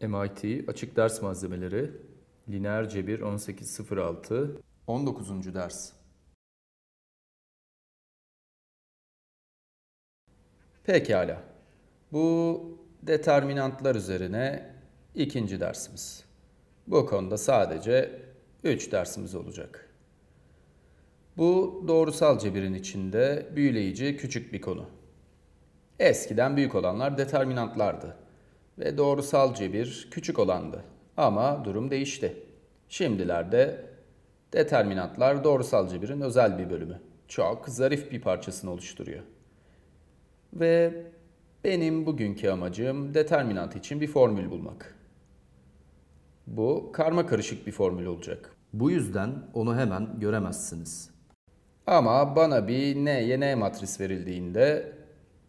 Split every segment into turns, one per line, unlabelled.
MIT Açık Ders Malzemeleri Lineer Cebir 1806 19. ders Pekala. Bu determinantlar
üzerine ikinci dersimiz. Bu konuda sadece 3 dersimiz olacak. Bu doğrusal cebirin içinde büyüleyici küçük bir konu. Eskiden büyük olanlar determinantlardı ve doğrusal cebir küçük olandı. Ama durum değişti. Şimdilerde determinantlar doğrusal cebirin özel bir bölümü. Çok zarif bir parçasını oluşturuyor. Ve benim bugünkü amacım determinant için bir formül bulmak. Bu karma karışık bir formül olacak. Bu yüzden onu hemen göremezsiniz. Ama bana bir N'ye N matris verildiğinde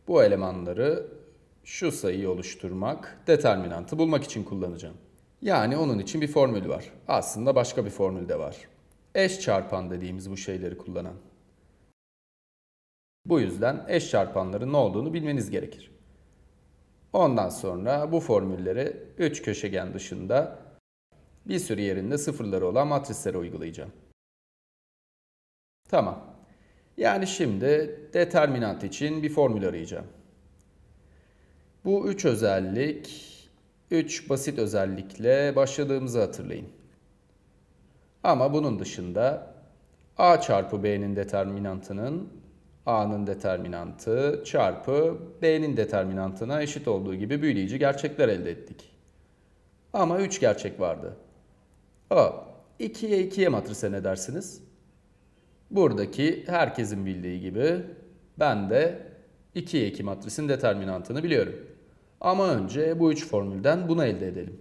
bu elemanları şu sayıyı oluşturmak determinantı bulmak için kullanacağım. Yani onun için bir formül var. Aslında başka bir formül de var. Eş çarpan dediğimiz bu şeyleri kullanan. Bu yüzden eş çarpanların ne olduğunu bilmeniz gerekir. Ondan sonra bu formülleri 3 köşegen dışında bir sürü yerinde sıfırları olan matrislere uygulayacağım. Tamam. Yani şimdi determinant için bir formül arayacağım. Bu üç özellik, üç basit özellikle başladığımızı hatırlayın. Ama bunun dışında a çarpı b'nin determinantının a'nın determinantı çarpı b'nin determinantına eşit olduğu gibi büyüleyici gerçekler elde ettik. Ama 3 gerçek vardı. A. 2'ye 2'ye matrise ne dersiniz? Buradaki herkesin bildiği gibi ben de 2'ye 2 matrisin determinantını biliyorum. Ama önce bu üç formülden bunu elde edelim.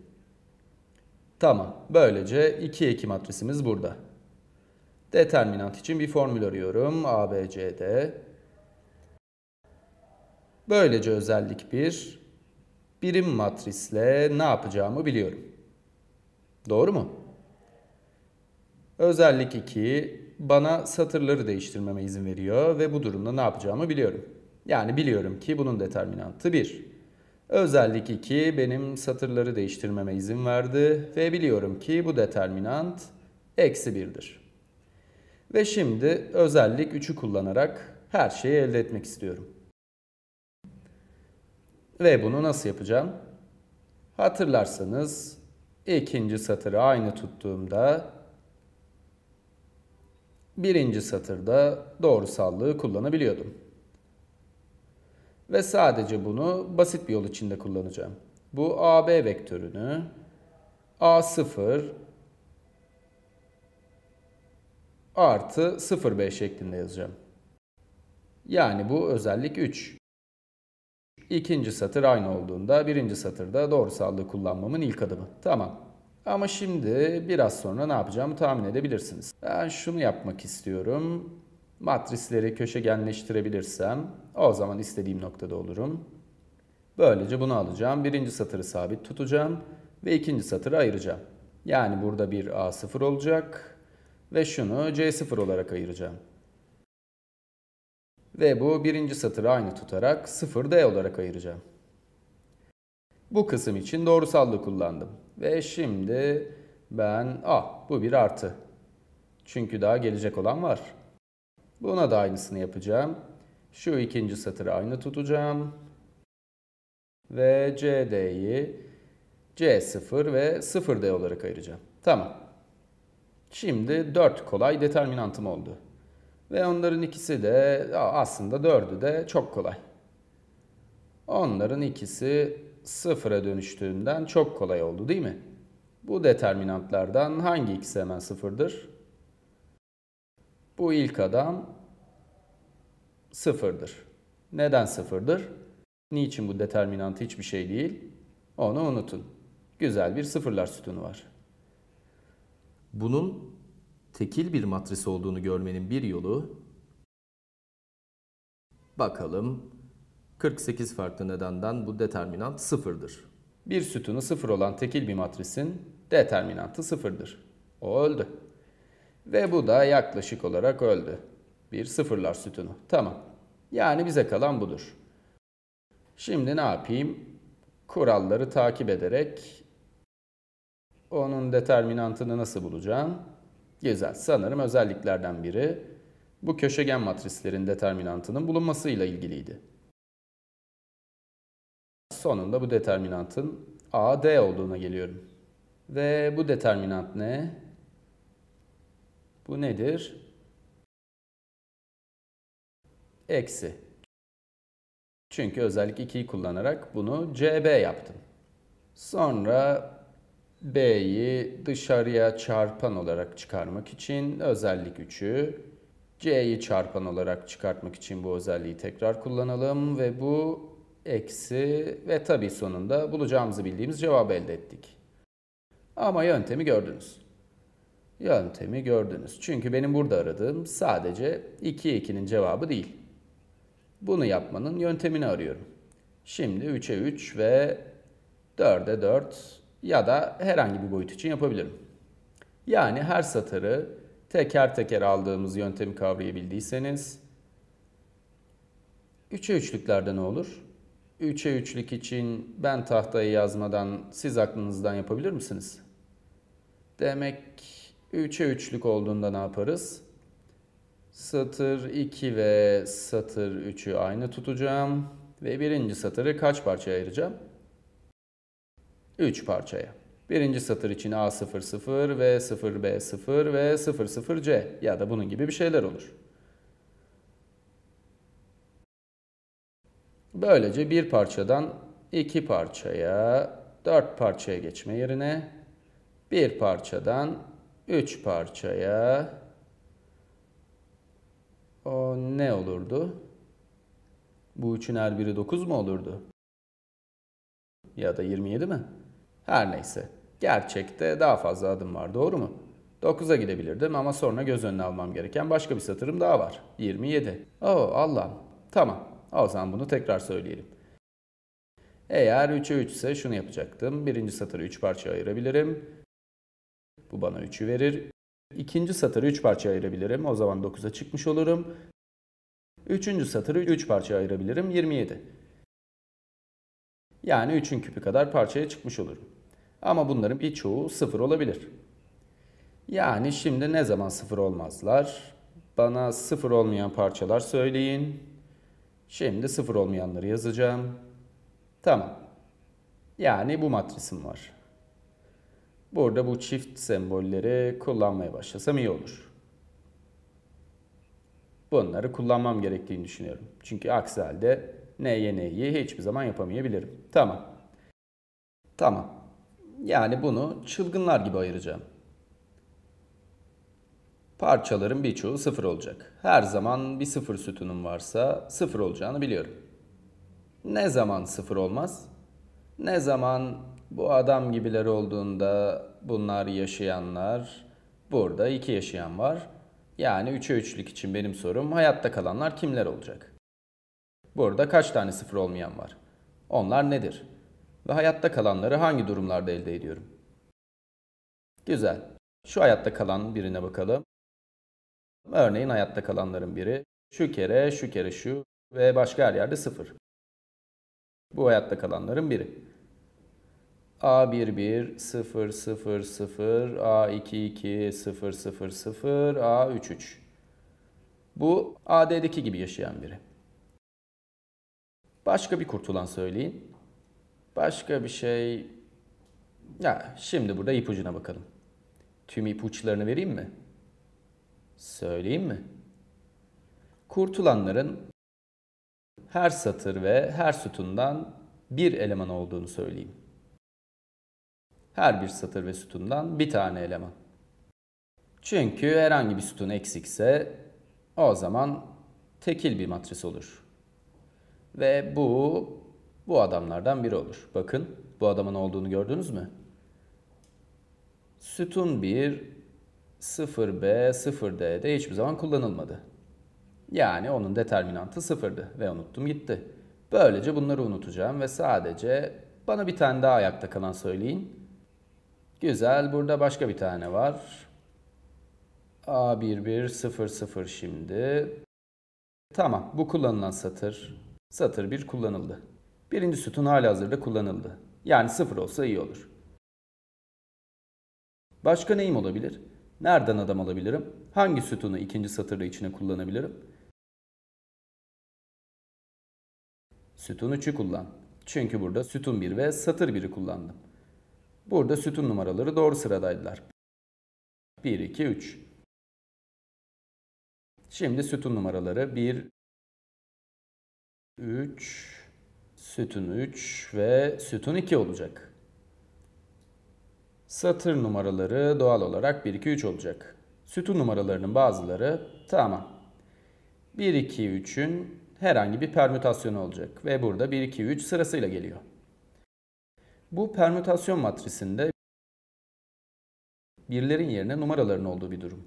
Tamam, böylece 2 2 matrisimiz burada. Determinant için bir formül arıyorum. ABCD. Böylece özellik 1, bir, birim matrisle ne yapacağımı biliyorum. Doğru mu? Özellik 2 bana satırları değiştirmeme izin veriyor ve bu durumda ne yapacağımı biliyorum. Yani biliyorum ki bunun determinantı 1. Özellik 2 benim satırları değiştirmeme izin verdi ve biliyorum ki bu determinant eksi 1'dir. Ve şimdi özellik 3'ü kullanarak her şeyi elde etmek istiyorum. Ve bunu nasıl yapacağım? Hatırlarsanız ikinci satırı aynı tuttuğumda birinci satırda doğrusallığı kullanabiliyordum ve sadece bunu basit bir yol içinde kullanacağım. Bu AB vektörünü A0 artı 0B şeklinde yazacağım. Yani bu özellik 3. İkinci satır aynı olduğunda birinci satırda doğrusallığı kullanmamın ilk adımı. Tamam. Ama şimdi biraz sonra ne yapacağımı tahmin edebilirsiniz. Ben şunu yapmak istiyorum. Matrisleri köşegenleştirebilirsem o zaman istediğim noktada olurum. Böylece bunu alacağım. Birinci satırı sabit tutacağım ve ikinci satırı ayıracağım. Yani burada bir A0 olacak ve şunu C0 olarak ayıracağım. Ve bu birinci satırı aynı tutarak 0D olarak ayıracağım. Bu kısım için doğrusallığı kullandım. Ve şimdi ben A bu bir artı. Çünkü daha gelecek olan var. Buna da aynısını yapacağım. Şu ikinci satırı aynı tutacağım. Ve CD'yi C0 ve 0D olarak ayıracağım. Tamam. Şimdi 4 kolay determinantım oldu. Ve onların ikisi de aslında 4'ü de çok kolay. Onların ikisi sıfıra dönüştüğünden çok kolay oldu değil mi? Bu determinantlardan hangi ikisi hemen sıfırdır? Bu ilk adam sıfırdır. Neden sıfırdır? Niçin bu determinant hiçbir şey değil? Onu unutun. Güzel bir sıfırlar sütunu var. Bunun tekil bir matris olduğunu görmenin bir yolu bakalım 48 farklı nedenden bu determinant sıfırdır. Bir sütunu sıfır olan tekil bir matrisin determinantı sıfırdır. O öldü. Ve bu da yaklaşık olarak öldü. Bir sıfırlar sütunu. Tamam. Yani bize kalan budur. Şimdi ne yapayım? Kuralları takip ederek onun determinantını nasıl bulacağım? Güzel. Sanırım özelliklerden biri bu köşegen matrislerin determinantının bulunmasıyla ilgiliydi. Sonunda bu determinantın A, D olduğuna geliyorum. Ve bu determinant ne?
Bu nedir? Eksi. Çünkü özellik 2'yi kullanarak bunu CB yaptım.
Sonra B'yi dışarıya çarpan olarak çıkarmak için özellik 3'ü, C'yi çarpan olarak çıkartmak için bu özelliği tekrar kullanalım ve bu eksi ve tabii sonunda bulacağımızı bildiğimiz cevabı elde ettik. Ama yöntemi gördünüz yöntemi gördünüz. Çünkü benim burada aradığım sadece 2'ye 2'nin cevabı değil. Bunu yapmanın yöntemini arıyorum. Şimdi 3'e 3 ve 4'e 4 ya da herhangi bir boyut için yapabilirim. Yani her satırı teker teker aldığımız yöntemi kavrayabildiyseniz 3'e 3'lüklerde ne olur? 3'e 3'lük için ben tahtayı yazmadan siz aklınızdan yapabilir misiniz? Demek 3'e 3'lük olduğunda ne yaparız? Satır 2 ve satır 3'ü aynı tutacağım. Ve birinci satırı kaç parçaya ayıracağım? 3 parçaya. Birinci satır için A00 ve 0B0 ve 00C ya da bunun gibi bir şeyler olur. Böylece bir parçadan iki parçaya, dört parçaya geçme yerine bir parçadan 3 parçaya o ne olurdu? Bu üçün her biri 9 mu olurdu? Ya da 27 mi? Her neyse. Gerçekte daha fazla adım var doğru mu? 9'a gidebilirdim ama sonra göz önüne almam gereken başka bir satırım daha var. 27. Oo Allah'ım. Tamam. O zaman bunu tekrar söyleyelim. Eğer 3'e 3 ise şunu yapacaktım. Birinci satırı 3 parça ayırabilirim. Bu bana 3'ü verir. İkinci satırı 3 parçaya ayırabilirim. O zaman 9'a çıkmış olurum. Üçüncü satırı 3 üç parçaya ayırabilirim. 27. Yani 3'ün küpü kadar parçaya çıkmış olurum. Ama bunların birçoğu 0 olabilir. Yani şimdi ne zaman 0 olmazlar? Bana 0 olmayan parçalar söyleyin. Şimdi 0 olmayanları yazacağım. Tamam. Yani bu matrisim var. Burada bu çift sembolleri kullanmaya başlasam iyi olur. Bunları kullanmam gerektiğini düşünüyorum. Çünkü aksi halde neye hiçbir zaman yapamayabilirim. Tamam. Tamam. Yani bunu çılgınlar gibi ayıracağım. Parçaların birçoğu sıfır olacak. Her zaman bir sıfır sütunum varsa sıfır olacağını biliyorum. Ne zaman sıfır olmaz? Ne zaman bu adam gibiler olduğunda bunlar yaşayanlar, burada iki yaşayan var. Yani 3'e üçlük için benim sorum hayatta kalanlar kimler olacak? Burada kaç tane sıfır olmayan var? Onlar nedir? Ve hayatta kalanları hangi durumlarda elde ediyorum? Güzel. Şu hayatta kalan birine bakalım. Örneğin hayatta kalanların biri şu kere, şu kere şu ve başka her yerde sıfır. Bu hayatta kalanların biri. A11 0 0 0 A22 0 0 0 A33. Bu AD'deki gibi yaşayan biri. Başka bir kurtulan söyleyin. Başka bir şey... Ya şimdi burada ipucuna bakalım. Tüm ipuçlarını vereyim mi? Söyleyeyim mi? Kurtulanların her satır ve her sütundan bir eleman olduğunu söyleyeyim her bir satır ve sütundan bir tane eleman. Çünkü herhangi bir sütun eksikse o zaman tekil bir matris olur. Ve bu bu adamlardan biri olur. Bakın bu adamın olduğunu gördünüz mü? Sütun 1 0B 0D'de hiçbir zaman kullanılmadı. Yani onun determinantı sıfırdı ve unuttum gitti. Böylece bunları unutacağım ve sadece bana bir tane daha ayakta kalan söyleyin. Güzel. Burada başka bir tane var. A1100 şimdi. Tamam. Bu kullanılan satır. Satır 1 kullanıldı. Birinci sütun hala hazırda kullanıldı. Yani 0 olsa iyi olur.
Başka neyim olabilir? Nereden adam alabilirim? Hangi sütunu ikinci satırda içine kullanabilirim?
Sütun 3'ü kullan. Çünkü burada sütun 1 ve satır 1'i kullandım.
Burada sütun numaraları doğru sıradaydılar. 1, 2, 3. Şimdi sütun numaraları 1, 3, sütun 3 ve sütun 2 olacak.
Satır numaraları doğal olarak 1, 2, 3 olacak. Sütun numaralarının bazıları tamam. 1, 2, 3'ün herhangi bir permütasyonu olacak ve burada 1, 2, 3 sırasıyla geliyor. Bu permütasyon
matrisinde birlerin yerine numaraların olduğu bir durum.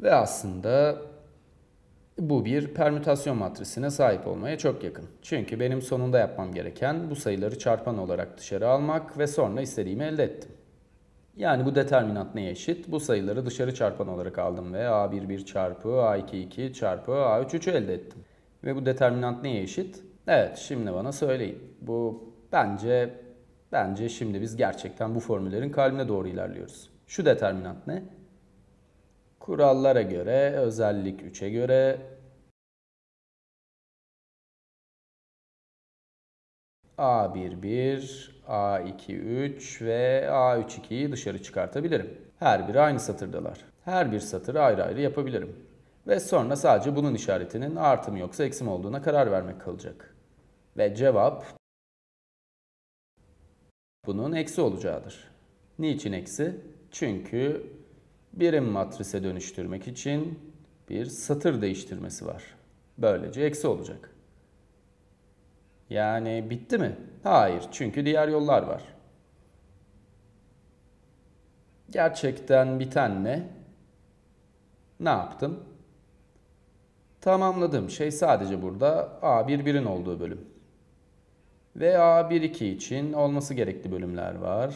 Ve aslında bu bir
permütasyon matrisine sahip olmaya çok yakın. Çünkü benim sonunda yapmam gereken bu sayıları çarpan olarak dışarı almak ve sonra istediğimi elde ettim. Yani bu determinant neye eşit? Bu sayıları dışarı çarpan olarak aldım ve A11 çarpı A22 çarpı A33'ü elde ettim. Ve bu determinant neye eşit? Evet şimdi bana söyleyin. Bu bence bence şimdi biz gerçekten bu formüllerin kalbine doğru ilerliyoruz. Şu determinant
ne? Kurallara göre, özellik 3'e göre A11, A23 ve A32'yi dışarı çıkartabilirim. Her biri
aynı satırdalar. Her bir satırı ayrı ayrı yapabilirim. Ve sonra sadece bunun işaretinin artım yoksa eksim olduğuna karar vermek kalacak. Ve cevap bunun eksi olacağıdır. Niçin eksi? Çünkü birim matrise dönüştürmek için bir satır değiştirmesi var. Böylece eksi olacak. Yani bitti mi? Hayır. Çünkü diğer yollar var. Gerçekten biten ne? Ne yaptım? Tamamladığım şey sadece burada A1 olduğu bölüm. Ve A1 2 için olması gerekli bölümler var.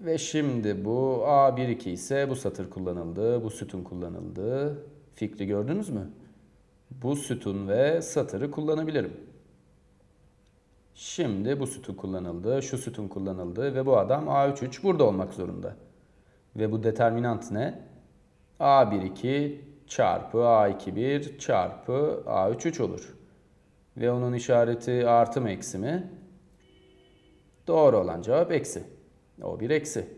Ve şimdi bu A1 2 ise bu satır kullanıldı, bu sütun kullanıldı. Fikri gördünüz mü? Bu sütun ve satırı kullanabilirim. Şimdi bu sütun kullanıldı, şu sütun kullanıldı ve bu adam A3 3 burada olmak zorunda. Ve bu determinant ne? A12 çarpı A21 çarpı A33 olur. Ve onun işareti artı mı eksi mi? Doğru olan cevap eksi. O bir eksi.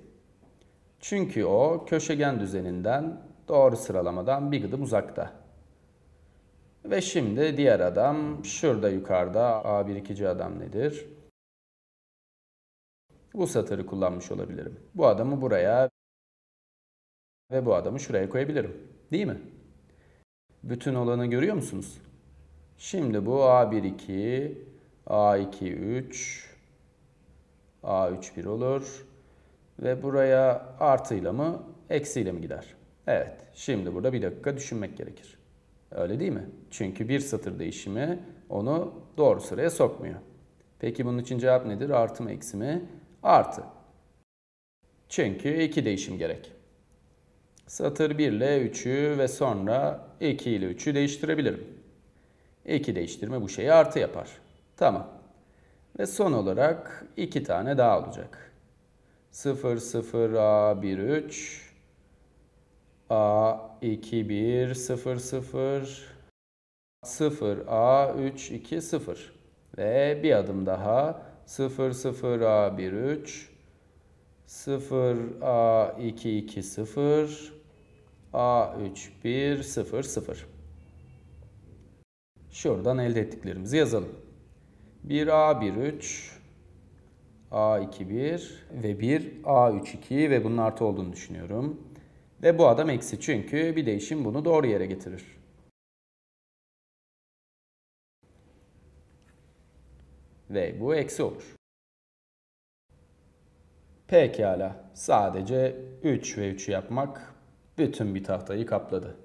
Çünkü o köşegen düzeninden doğru sıralamadan bir gıdım uzakta. Ve şimdi diğer adam şurada yukarıda A1-2'ci
adam nedir? Bu satırı kullanmış olabilirim. Bu adamı buraya ve bu adamı şuraya koyabilirim. Değil mi?
Bütün olanı görüyor musunuz? Şimdi bu A1, 2, A2, 3, A3, 1 olur. Ve buraya artıyla mı, eksiyle mi gider? Evet, şimdi burada bir dakika düşünmek gerekir. Öyle değil mi? Çünkü bir satır değişimi onu doğru sıraya sokmuyor. Peki bunun için cevap nedir? Artı mı, eksi mi? Artı. Çünkü iki değişim gerek. Satır 1 ile 3'ü ve sonra 2 ile 3'ü değiştirebilirim. 2 değiştirme bu şeyi artı yapar. Tamam. Ve son olarak 2 tane daha olacak. 0 0 A 1 3 A 2 1 0 0 0 A 3 2 0 ve bir adım daha 0 0 A 1 3 0 A 2 2 0 A3100. Şuradan elde ettiklerimizi yazalım. 1A13 A21 ve 1 A32 ve bunun artı olduğunu düşünüyorum. Ve bu adam eksi çünkü bir değişim bunu doğru yere
getirir. Ve bu eksi olur. Pekala
sadece 3 ve 3'ü yapmak bütün bir tahtayı kapladı.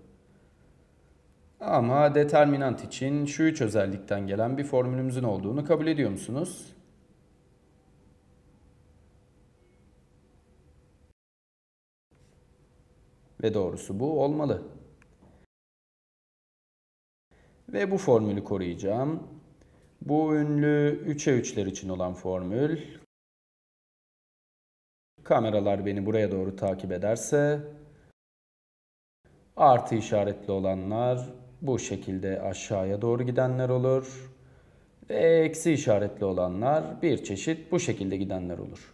Ama determinant için şu üç özellikten gelen bir formülümüzün olduğunu kabul ediyor musunuz?
Ve doğrusu bu olmalı. Ve bu formülü koruyacağım. Bu ünlü 3'e 3'ler için olan formül. Kameralar beni buraya doğru takip ederse Artı işaretli
olanlar bu şekilde aşağıya doğru gidenler olur. Ve eksi işaretli olanlar bir çeşit bu şekilde gidenler olur.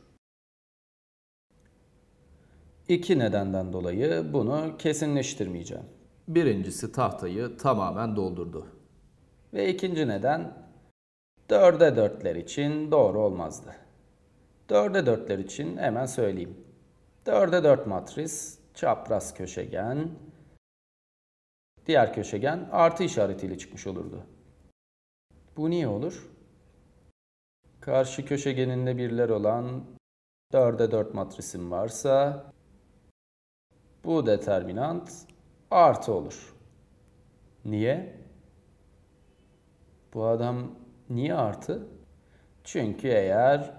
İki nedenden dolayı bunu kesinleştirmeyeceğim. Birincisi tahtayı tamamen doldurdu. Ve ikinci neden dörde dörtler için doğru olmazdı. Dörde dörtler için hemen söyleyeyim. Dörde dört matris, çapraz köşegen, Diğer köşegen artı işaretiyle çıkmış olurdu. Bu niye olur? Karşı köşegeninde birler olan 4'e 4 matrisim varsa bu determinant artı olur. Niye? Bu adam niye artı? Çünkü eğer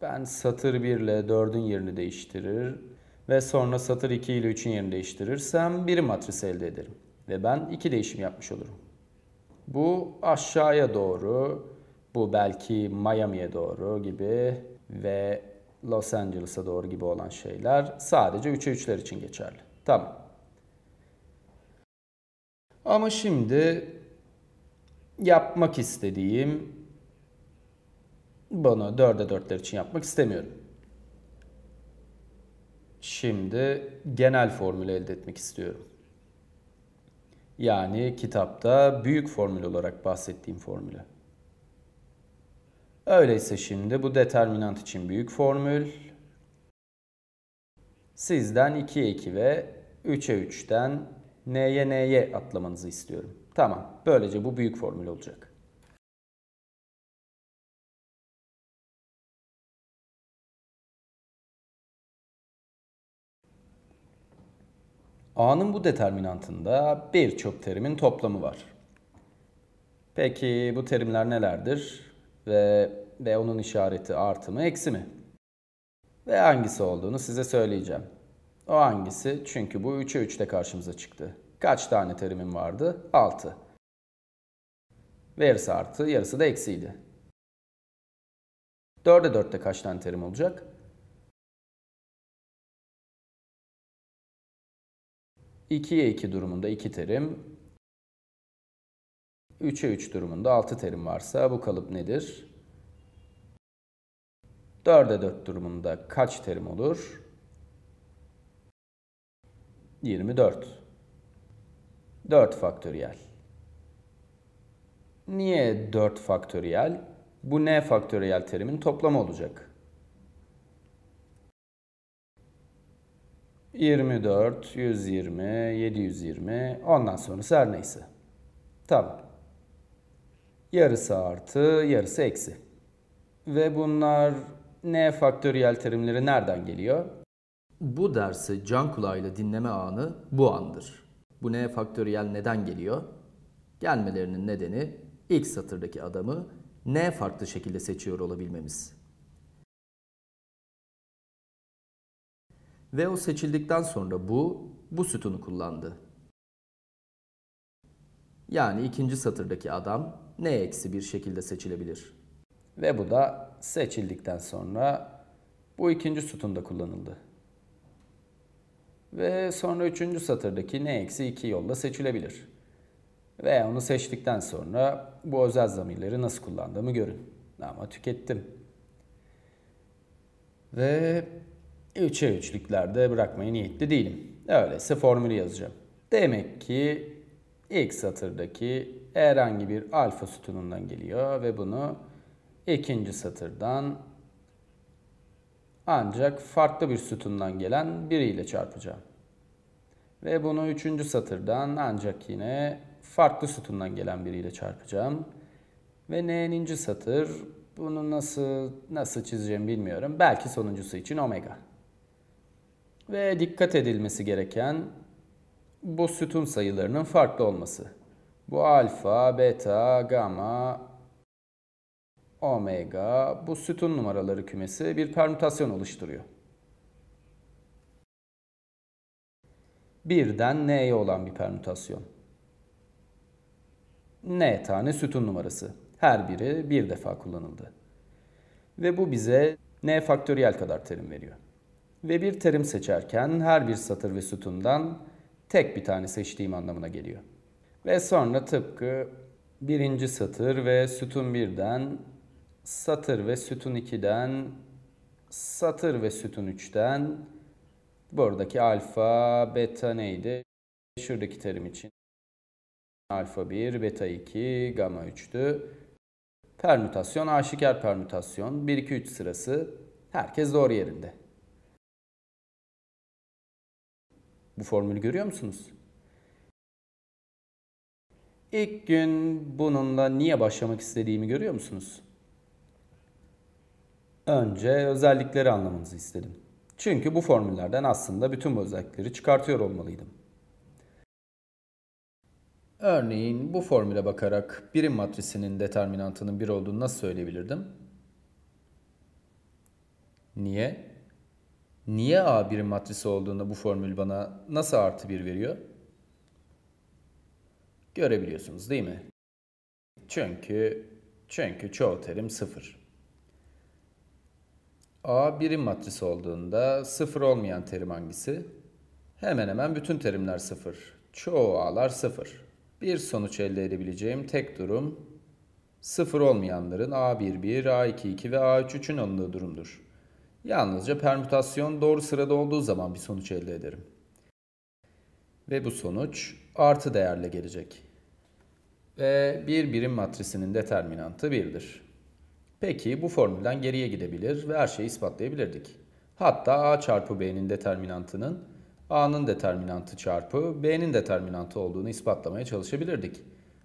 ben satır 1 ile 4'ün yerini değiştirir ve sonra satır 2 ile 3'ün yerini değiştirirsem bir matris elde ederim ve ben iki değişim yapmış olurum. Bu aşağıya doğru, bu belki Miami'ye doğru gibi ve Los Angeles'a doğru gibi olan şeyler sadece 3'e 3'ler için geçerli. Tamam. Ama şimdi yapmak istediğim bunu 4'e 4'ler için yapmak istemiyorum. Şimdi genel formülü elde etmek istiyorum. Yani kitapta büyük formül olarak bahsettiğim formülü. Öyleyse şimdi bu determinant için büyük formül. Sizden 2'ye 2 ve 3'e 3'ten n'ye n'ye
atlamanızı istiyorum. Tamam böylece bu büyük formül olacak. A'nın bu determinantında birçok
terimin toplamı var. Peki bu terimler nelerdir? Ve, ve onun işareti artı mı eksi mi? Ve hangisi olduğunu size söyleyeceğim. O hangisi? Çünkü bu 3'e 3'te karşımıza çıktı. Kaç tane terimim
vardı? 6. Ve yarısı artı, yarısı da eksiydi.
4'e 4'te kaç tane terim olacak? 2'ye 2 durumunda 2 terim,
3'e 3 durumunda 6 terim varsa bu kalıp nedir?
4'e 4 durumunda kaç terim olur? 24. 4 faktöriyel. Niye 4 faktöriyel? Bu n faktöriyel terimin toplamı olacak. 24, 120, 720 ondan sonrası her neyse. Tamam. Yarısı artı, yarısı eksi. Ve bunlar n faktöriyel terimleri nereden geliyor? Bu dersi can kulağıyla dinleme anı bu andır. Bu n faktöriyel neden
geliyor? Gelmelerinin nedeni ilk satırdaki adamı n farklı şekilde seçiyor olabilmemiz. ve o seçildikten sonra bu bu sütunu kullandı.
Yani ikinci satırdaki adam ne eksi bir şekilde seçilebilir. Ve bu da seçildikten sonra bu ikinci sütunda kullanıldı. Ve sonra üçüncü satırdaki ne eksi iki yolla seçilebilir. Ve onu seçtikten sonra bu özel zamirleri nasıl kullandığımı görün. Ama tükettim. Ve 3'e 3'lüklerde bırakmaya niyetli değilim. Öyleyse formülü yazacağım. Demek ki ilk satırdaki herhangi bir alfa sütunundan geliyor ve bunu ikinci satırdan ancak farklı bir sütundan gelen biriyle çarpacağım. Ve bunu üçüncü satırdan ancak yine farklı sütundan gelen biriyle çarpacağım. Ve n'ninci satır bunu nasıl nasıl çizeceğim bilmiyorum. Belki sonuncusu için omega ve dikkat edilmesi gereken bu sütun sayılarının farklı olması. Bu alfa, beta, gamma, omega bu sütun numaraları kümesi bir permütasyon oluşturuyor. 1'den n'ye olan bir permütasyon. n tane sütun numarası. Her biri bir defa kullanıldı. Ve bu bize n faktöriyel kadar terim veriyor ve bir terim seçerken her bir satır ve sütundan tek bir tane seçtiğim anlamına geliyor. Ve sonra tıpkı birinci satır ve sütun birden, satır ve sütun ikiden, satır ve sütun üçten, buradaki alfa, beta neydi? Şuradaki terim için alfa 1, beta 2, gamma 3'tü. Permütasyon, aşikar
permütasyon, 1, 2, 3 sırası herkes doğru yerinde. Bu formülü görüyor musunuz? İlk gün bununla niye başlamak istediğimi görüyor musunuz?
Önce özellikleri anlamanızı istedim. Çünkü bu formüllerden aslında bütün bu özellikleri çıkartıyor olmalıydım. Örneğin bu formüle bakarak birim matrisinin determinantının 1 olduğunu nasıl söyleyebilirdim? Niye? Niye A bir matris olduğunda bu formül bana nasıl artı 1 veriyor? Görebiliyorsunuz değil mi? Çünkü çünkü çoğu terim 0. A birim matris olduğunda 0 olmayan terim hangisi? Hemen hemen bütün terimler 0. Çoğu A'lar 0. Bir sonuç elde edebileceğim tek durum 0 olmayanların A11, A22 ve A33'ün alındığı durumdur. Yalnızca permütasyon doğru sırada olduğu zaman bir sonuç elde ederim. Ve bu sonuç artı değerle gelecek. Ve bir birim matrisinin determinantı 1'dir. Peki bu formülden geriye gidebilir ve her şeyi ispatlayabilirdik. Hatta a çarpı b'nin determinantının a'nın determinantı çarpı b'nin determinantı olduğunu ispatlamaya çalışabilirdik.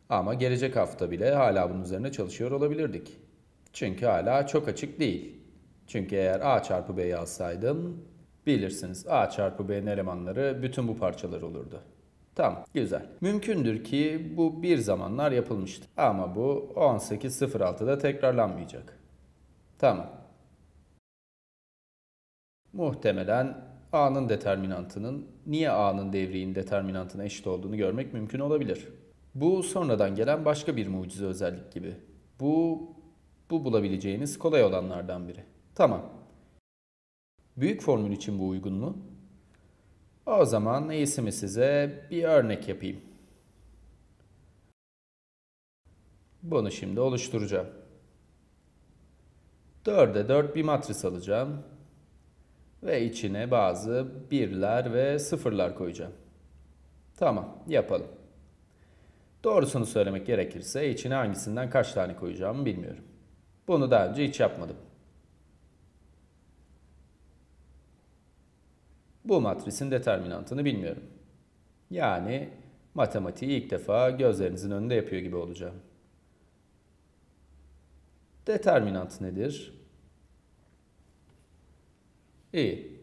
Ama gelecek hafta bile hala bunun üzerine çalışıyor olabilirdik. Çünkü hala çok açık değil. Çünkü eğer A çarpı B'yi alsaydım bilirsiniz A çarpı B'nin elemanları bütün bu parçalar olurdu. Tamam güzel. Mümkündür ki bu bir zamanlar yapılmıştı. Ama bu 18.06'da tekrarlanmayacak. Tamam. Muhtemelen A'nın determinantının niye A'nın devriğin determinantına eşit olduğunu görmek mümkün olabilir. Bu sonradan gelen başka bir mucize özellik gibi. Bu, bu bulabileceğiniz kolay olanlardan biri. Tamam. Büyük formül için bu uygun mu? O zaman neyse mi size bir örnek yapayım. Bunu şimdi oluşturacağım. 4'e 4 bir matris alacağım. Ve içine bazı birler ve sıfırlar koyacağım. Tamam yapalım. Doğrusunu söylemek gerekirse içine hangisinden kaç tane koyacağımı bilmiyorum. Bunu daha önce hiç yapmadım. Bu matrisin determinantını bilmiyorum. Yani matematiği ilk defa gözlerinizin önünde yapıyor gibi olacağım. Determinant nedir? İyi.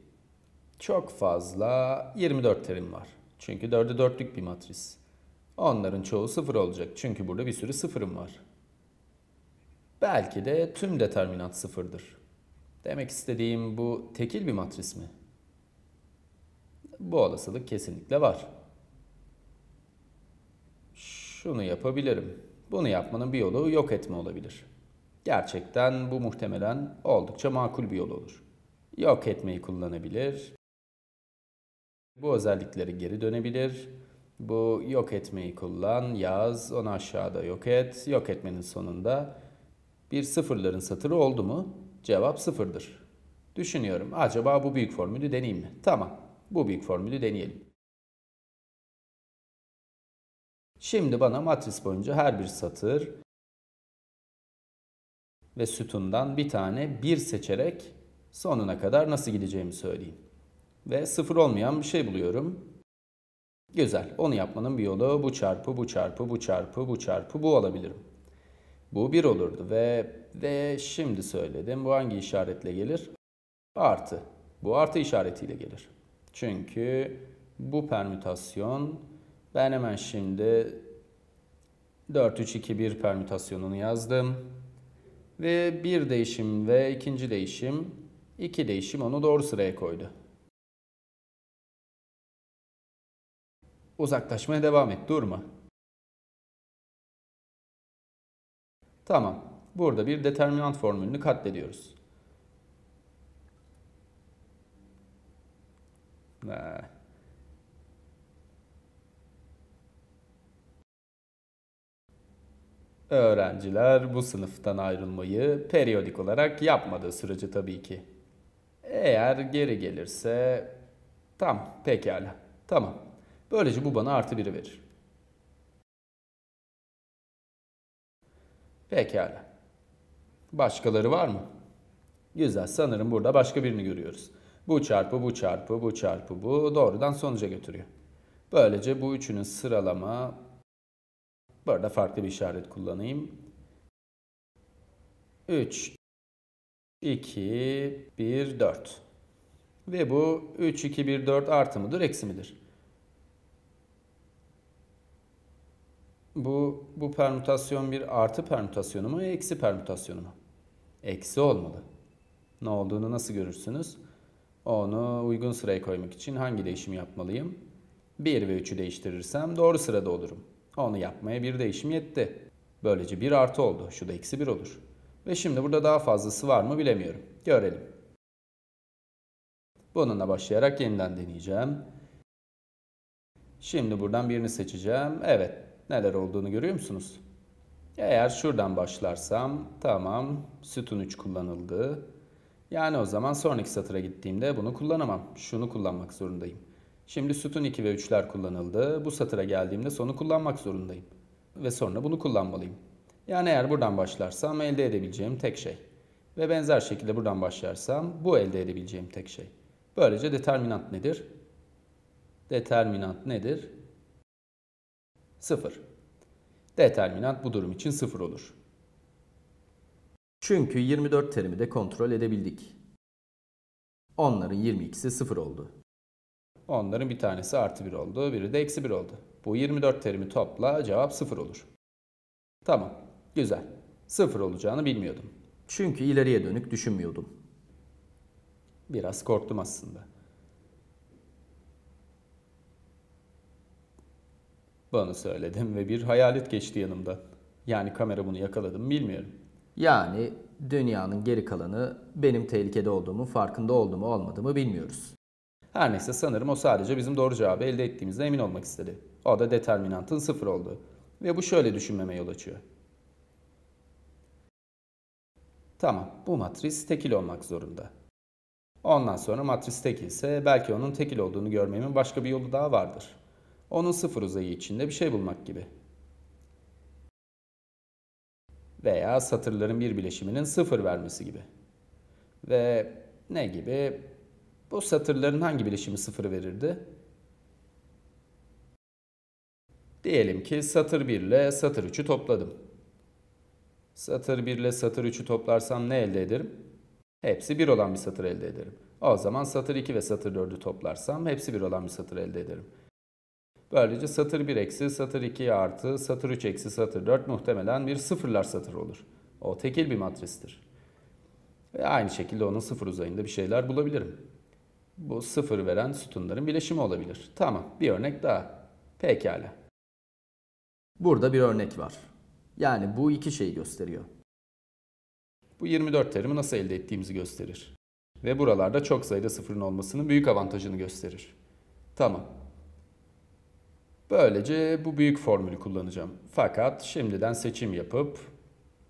Çok fazla 24 terim var. Çünkü 4'e 4'lük bir matris. Onların çoğu 0 olacak. Çünkü burada bir sürü sıfırım var. Belki de tüm determinant sıfırdır. Demek istediğim bu tekil bir matris mi? Bu olasılık kesinlikle var. Şunu yapabilirim. Bunu yapmanın bir yolu yok etme olabilir. Gerçekten bu muhtemelen oldukça makul bir yol olur. Yok etmeyi kullanabilir. Bu özellikleri geri dönebilir. Bu yok etmeyi kullan, yaz, onu aşağıda yok et. Yok etmenin sonunda bir sıfırların
satırı oldu mu? Cevap sıfırdır. Düşünüyorum acaba bu büyük formülü deneyeyim mi?
Tamam. Bu büyük formülü deneyelim. Şimdi bana matris boyunca her bir satır ve
sütundan bir tane bir seçerek sonuna kadar nasıl gideceğimi söyleyin. Ve sıfır olmayan bir şey buluyorum. Güzel. Onu yapmanın bir yolu bu çarpı, bu çarpı, bu çarpı, bu çarpı, bu alabilirim. Bu bir olurdu ve ve şimdi söyledim. Bu hangi işaretle gelir? Artı. Bu artı işaretiyle gelir. Çünkü bu permütasyon ben hemen şimdi 4-3-2-1 permütasyonunu yazdım. Ve
bir değişim ve ikinci değişim, iki değişim onu doğru sıraya koydu.
Uzaklaşmaya devam et, durma. Tamam, burada bir determinant
formülünü katlediyoruz.
Nah. Öğrenciler bu sınıftan ayrılmayı periyodik olarak yapmadığı sürece tabii ki. Eğer geri gelirse
tam pekala tamam. Böylece bu bana artı biri verir. Pekala.
Başkaları var mı? Güzel sanırım burada başka birini görüyoruz. Bu çarpı bu çarpı bu çarpı bu doğrudan sonuca götürüyor. Böylece bu üçünün sıralama bu arada farklı bir işaret kullanayım. 3 2 1 4
ve bu 3
2 1 4 artı mıdır eksi midir? Bu bu permütasyon bir artı permütasyonu mu eksi permütasyonu mu? Eksi olmalı. Ne olduğunu nasıl görürsünüz? Onu uygun sıraya koymak için hangi değişimi yapmalıyım? 1 ve 3'ü değiştirirsem doğru sırada olurum. Onu yapmaya bir değişim yetti. Böylece 1 artı oldu. Şu da eksi 1 olur. Ve şimdi burada daha fazlası var mı bilemiyorum. Görelim. Bununla başlayarak yeniden deneyeceğim. Şimdi buradan birini seçeceğim. Evet, neler olduğunu görüyor musunuz? Eğer şuradan başlarsam, tamam, sütun 3 kullanıldı. Yani o zaman sonraki satıra gittiğimde bunu kullanamam. Şunu kullanmak zorundayım. Şimdi sütun 2 ve 3'ler kullanıldı. Bu satıra geldiğimde sonu kullanmak zorundayım. Ve sonra bunu kullanmalıyım. Yani eğer buradan başlarsam elde edebileceğim tek şey. Ve benzer şekilde buradan başlarsam bu elde edebileceğim tek şey. Böylece determinant nedir? Determinant nedir? Sıfır. Determinant bu durum için sıfır olur. Çünkü 24 terimi de kontrol edebildik. Onların 22'si 0 oldu. Onların bir tanesi artı 1 oldu, biri de eksi 1 oldu. Bu 24 terimi topla cevap 0 olur. Tamam, güzel. 0 olacağını bilmiyordum. Çünkü ileriye dönük düşünmüyordum. Biraz korktum aslında. Bana söyledim ve bir hayalet geçti yanımda. Yani kamera bunu yakaladım bilmiyorum. Yani dünyanın geri kalanı benim tehlikede olduğumu, farkında olduğumu, olmadığımı bilmiyoruz. Her neyse sanırım o sadece bizim doğru cevabı elde ettiğimizde emin olmak istedi. O da determinantın sıfır oldu. Ve bu şöyle düşünmeme yol açıyor. Tamam, bu matris tekil olmak zorunda. Ondan sonra matris tekilse belki onun tekil olduğunu görmemin başka bir yolu daha vardır. Onun sıfır uzayı içinde bir şey bulmak gibi veya satırların bir bileşiminin sıfır vermesi gibi. Ve ne gibi? Bu satırların hangi bileşimi sıfır verirdi? Diyelim ki satır 1 ile satır 3'ü topladım. Satır 1 ile satır 3'ü toplarsam ne elde ederim? Hepsi 1 olan bir satır elde ederim. O zaman satır 2 ve satır 4'ü toplarsam hepsi 1 olan bir satır elde ederim. Böylece satır 1 eksi, satır 2 artı, satır 3 eksi, satır 4 muhtemelen bir sıfırlar satır olur. O tekil bir matristir. Ve aynı şekilde onun sıfır uzayında bir şeyler bulabilirim. Bu sıfır veren sütunların bileşimi olabilir. Tamam bir örnek daha. Pekala. Burada bir örnek var. Yani bu iki şeyi gösteriyor. Bu 24 terimi nasıl elde ettiğimizi gösterir. Ve buralarda çok sayıda sıfırın olmasının büyük avantajını gösterir. Tamam. Böylece bu büyük formülü kullanacağım. Fakat şimdiden seçim yapıp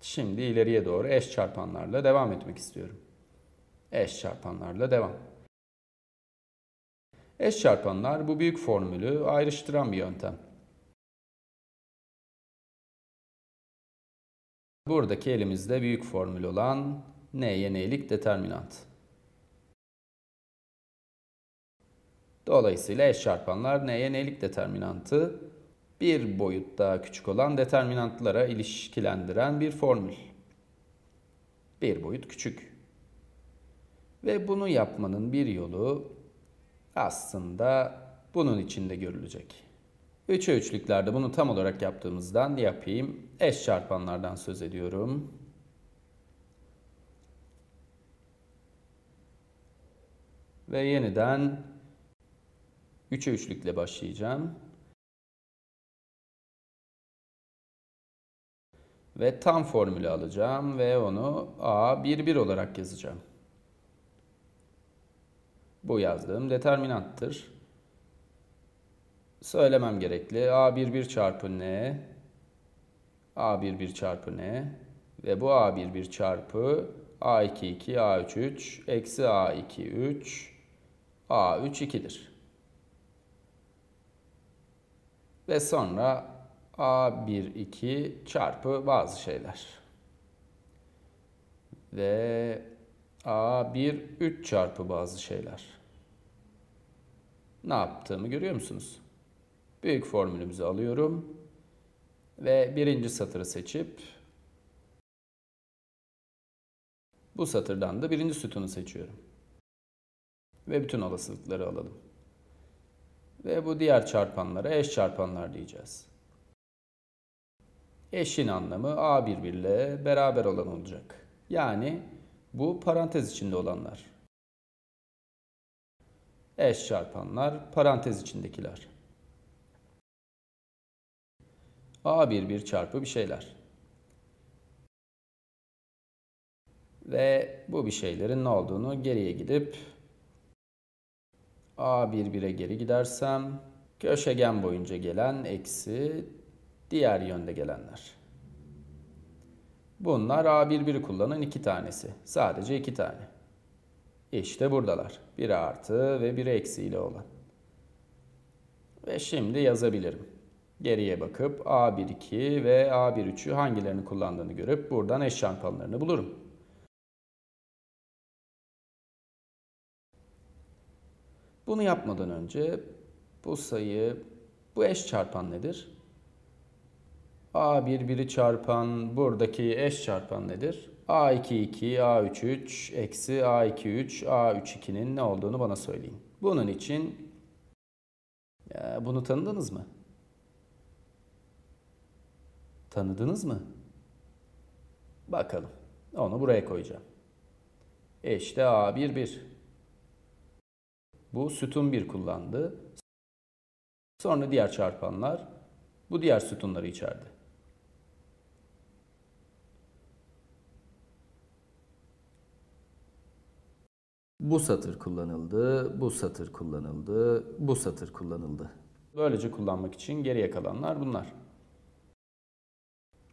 şimdi ileriye doğru eş çarpanlarla devam etmek istiyorum. Eş çarpanlarla devam.
Eş çarpanlar bu büyük formülü ayrıştıran bir yöntem.
Buradaki elimizde büyük formül olan n'ye n'lik determinant.
Dolayısıyla eş çarpanlar neye nelik determinantı bir boyut daha küçük olan determinantlara ilişkilendiren bir formül. Bir boyut küçük. Ve bunu yapmanın bir yolu aslında bunun içinde görülecek. 3'e üçlüklerde bunu tam olarak yaptığımızdan yapayım. Eş çarpanlardan söz ediyorum. Ve yeniden
3'e üçlükle başlayacağım. Ve tam formülü alacağım ve onu
A11 olarak yazacağım. Bu yazdığım determinanttır. Söylemem gerekli. A11 çarpı N, A11 çarpı N ve bu A11 çarpı A22, A33, eksi A23, A3 2'dir. ve sonra A12 çarpı bazı şeyler. Ve A13 çarpı bazı şeyler. Ne yaptığımı görüyor musunuz? Büyük formülümüzü alıyorum
ve birinci satırı seçip bu satırdan da birinci sütunu seçiyorum. Ve bütün olasılıkları alalım
ve bu diğer çarpanlara eş çarpanlar diyeceğiz. Eşin anlamı A11 beraber olan olacak. Yani
bu parantez içinde olanlar. Eş çarpanlar parantez içindekiler. A11 çarpı bir şeyler. Ve bu bir şeylerin ne olduğunu geriye gidip
A1 1'e geri gidersem köşegen boyunca gelen eksi diğer yönde gelenler. Bunlar A1 1'i kullanan iki tanesi. Sadece iki tane. İşte buradalar. bir artı ve bir eksi ile olan. Ve şimdi yazabilirim. Geriye bakıp A1
2 ve A1 3'ü hangilerini kullandığını görüp buradan eş şampanlarını bulurum. Bunu yapmadan önce bu sayı, bu eş çarpan nedir?
A1 1'i çarpan buradaki eş çarpan nedir? A2 2, A3 3, eksi A2 3, A3 2'nin ne olduğunu bana söyleyin. Bunun için ya bunu tanıdınız mı? Tanıdınız mı? Bakalım. Onu buraya koyacağım. E A1 1. Bu sütun bir kullandı. Sonra diğer çarpanlar bu diğer sütunları içerdi. Bu satır kullanıldı, bu satır kullanıldı, bu satır kullanıldı. Böylece kullanmak için geriye kalanlar bunlar.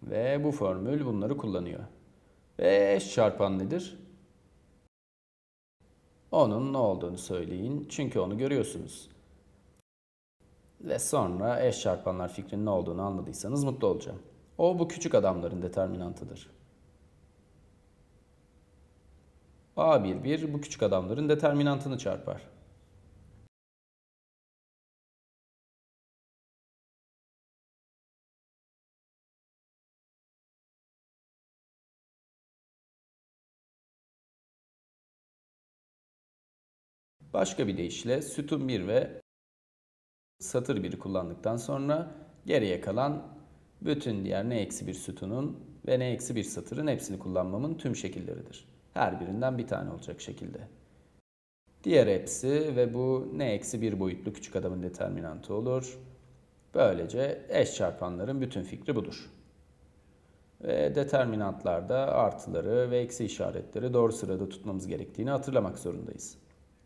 Ve bu formül bunları kullanıyor. Ve eş çarpan nedir? Onun ne olduğunu söyleyin çünkü onu görüyorsunuz. Ve sonra eş çarpanlar fikrinin ne olduğunu anladıysanız mutlu olacağım. O bu küçük adamların determinantıdır.
A11 bu küçük adamların determinantını çarpar. Başka bir deyişle sütun 1 ve satır 1'i kullandıktan sonra geriye kalan
bütün diğer ne eksi bir sütunun ve ne eksi bir satırın hepsini kullanmamın tüm şekilleridir. Her birinden bir tane olacak şekilde. Diğer hepsi ve bu ne eksi bir boyutlu küçük adamın determinantı olur. Böylece eş çarpanların bütün fikri budur. Ve determinantlarda artıları ve eksi işaretleri doğru sırada tutmamız gerektiğini hatırlamak zorundayız.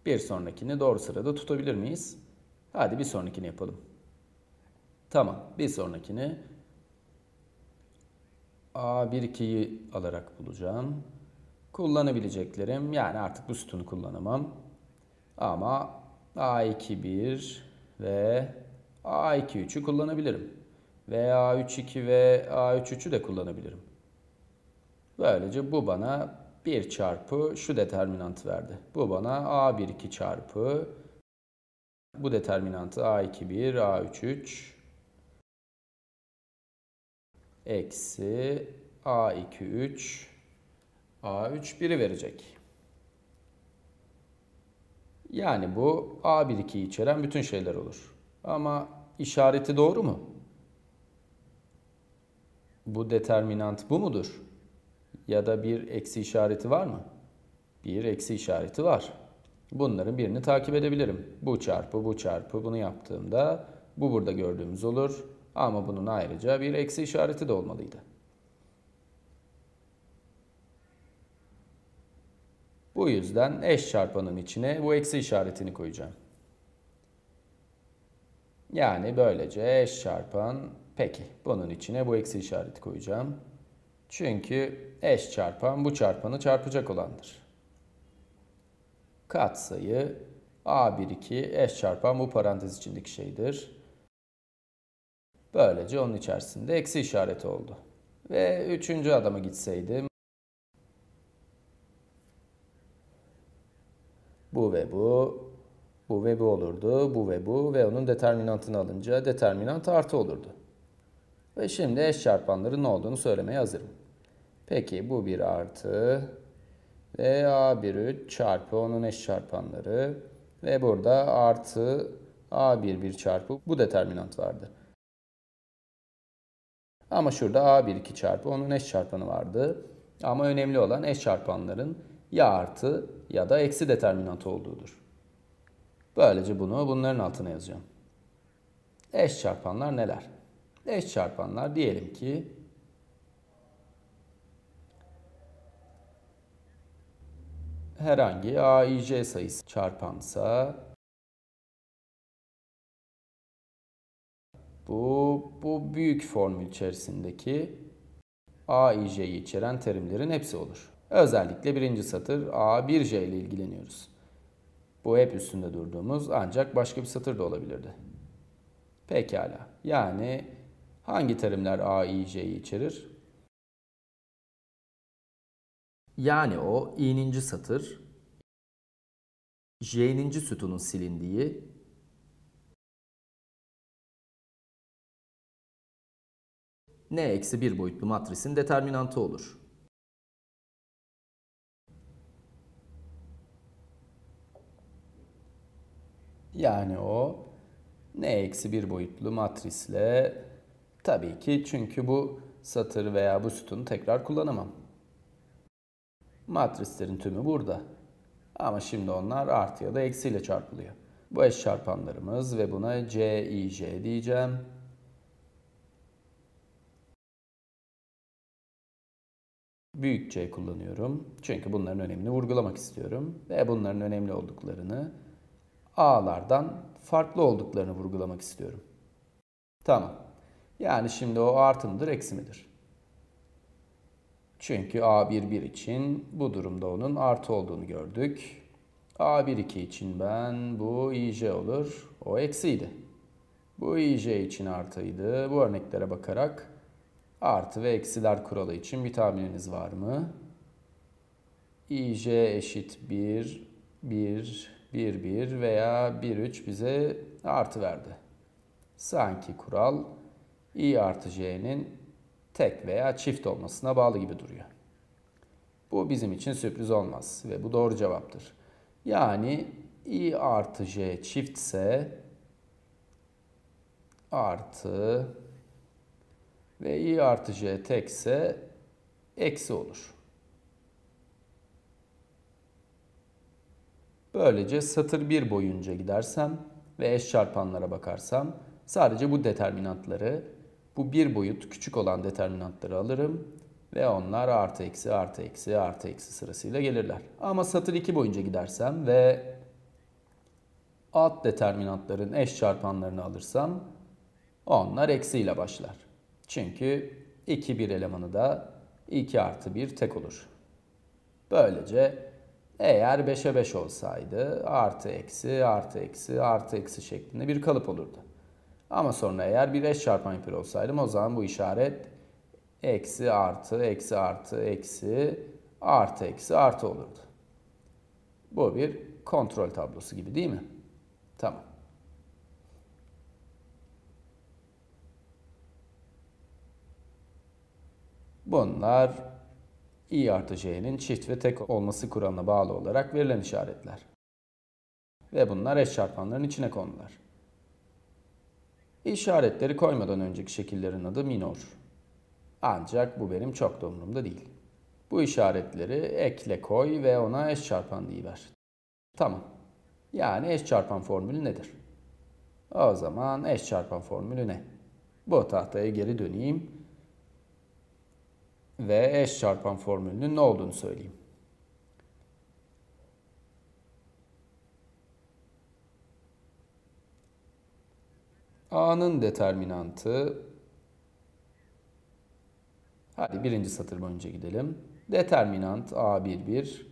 Bir sonrakini doğru sırada tutabilir miyiz? Hadi bir sonrakini yapalım. Tamam. Bir sonrakini A1-2'yi alarak bulacağım. Kullanabileceklerim yani artık bu sütunu kullanamam. Ama A2-1 ve A2-3'ü kullanabilirim. Ve A3-2 ve A3-3'ü de kullanabilirim. Böylece bu bana 1 çarpı şu determinantı verdi. Bu bana A12 çarpı bu determinantı A21, A33 eksi A23 A31'i verecek. Yani bu A12'yi içeren bütün şeyler olur. Ama işareti doğru mu? Bu determinant bu mudur? ya da bir eksi işareti var mı? Bir eksi işareti var. Bunların birini takip edebilirim. Bu çarpı bu çarpı bunu yaptığımda bu burada gördüğümüz olur. Ama bunun ayrıca bir eksi işareti de olmalıydı. Bu yüzden eş çarpanın içine bu eksi işaretini koyacağım. Yani böylece eş çarpan peki bunun içine bu eksi işareti koyacağım. Çünkü eş çarpan bu çarpanı çarpacak olandır. Katsayı A12 eş çarpan bu parantez içindeki şeydir. Böylece onun içerisinde eksi işareti oldu. Ve üçüncü adama gitseydim. Bu ve bu, bu ve bu olurdu. Bu ve bu ve onun determinantını alınca determinant artı olurdu. Ve şimdi eş çarpanların ne olduğunu söylemeye hazırım. Peki bu bir artı ve A13 çarpı onun eş çarpanları ve burada artı A11 çarpı bu determinant vardı. Ama şurada A12 çarpı onun eş çarpanı vardı. Ama önemli olan eş çarpanların ya artı ya da eksi determinant olduğudur. Böylece bunu bunların altına yazacağım. Eş çarpanlar neler? Eş çarpanlar diyelim ki
herhangi AIC sayısı çarpansa bu, bu büyük formül içerisindeki AIC'yi içeren terimlerin hepsi olur. Özellikle
birinci satır A1J ile ilgileniyoruz. Bu hep üstünde durduğumuz ancak
başka bir satır da olabilirdi. Pekala. Yani Hangi terimler A, I, J'yi içerir? Yani o
i'ninci satır, j'ninci sütunun silindiği, n-1 boyutlu matrisin determinantı olur.
Yani o n-1 boyutlu matrisle Tabii ki çünkü bu satır veya bu sütunu tekrar kullanamam. Matrislerin tümü burada. Ama şimdi onlar artı ya da eksiyle çarpılıyor. Bu eş
çarpanlarımız ve buna C, I, J diyeceğim. Büyük C kullanıyorum. Çünkü
bunların önemini vurgulamak istiyorum. Ve bunların önemli olduklarını A'lardan farklı olduklarını vurgulamak istiyorum. Tamam. Yani şimdi o artı mıdır, eksi midir? Çünkü A11 için bu durumda onun artı olduğunu gördük. A12 için ben bu IJ olur. O eksiydi. Bu IJ için artıydı. Bu örneklere bakarak artı ve eksiler kuralı için bir tahmininiz var mı? IJ eşit 1, 1, 1, 1 veya 1, 3 bize artı verdi. Sanki kural i e artı j'nin tek veya çift olmasına bağlı gibi duruyor. Bu bizim için sürpriz olmaz ve bu doğru cevaptır. Yani i e artı j çiftse artı ve i e artı j tekse eksi olur. Böylece satır 1 boyunca gidersem ve eş çarpanlara bakarsam sadece bu determinantları bu bir boyut küçük olan determinantları alırım ve onlar artı eksi artı eksi artı eksi sırasıyla gelirler. Ama satır 2 boyunca gidersem ve alt determinantların eş çarpanlarını alırsam onlar eksiyle başlar. Çünkü 2 bir elemanı da 2 artı 1 tek olur. Böylece eğer 5'e 5 olsaydı artı eksi artı eksi artı eksi şeklinde bir kalıp olurdu. Ama sonra eğer bir eş çarpan yapıyor olsaydım o zaman bu işaret eksi artı eksi artı eksi artı eksi artı olurdu. Bu bir kontrol tablosu gibi değil mi? Tamam. Bunlar i artı j'nin çift ve tek olması kuralına bağlı olarak verilen işaretler. Ve bunlar eş çarpanların içine konular. İşaretleri koymadan önceki şekillerin adı minor. Ancak bu benim çok da umurumda değil. Bu işaretleri ekle koy ve ona eş çarpan ver. Tamam. Yani eş çarpan formülü nedir? O zaman eş çarpan formülü ne? Bu tahtaya geri döneyim ve eş çarpan formülünün ne olduğunu söyleyeyim. A'nın determinantı Hadi birinci satır boyunca gidelim. Determinant A11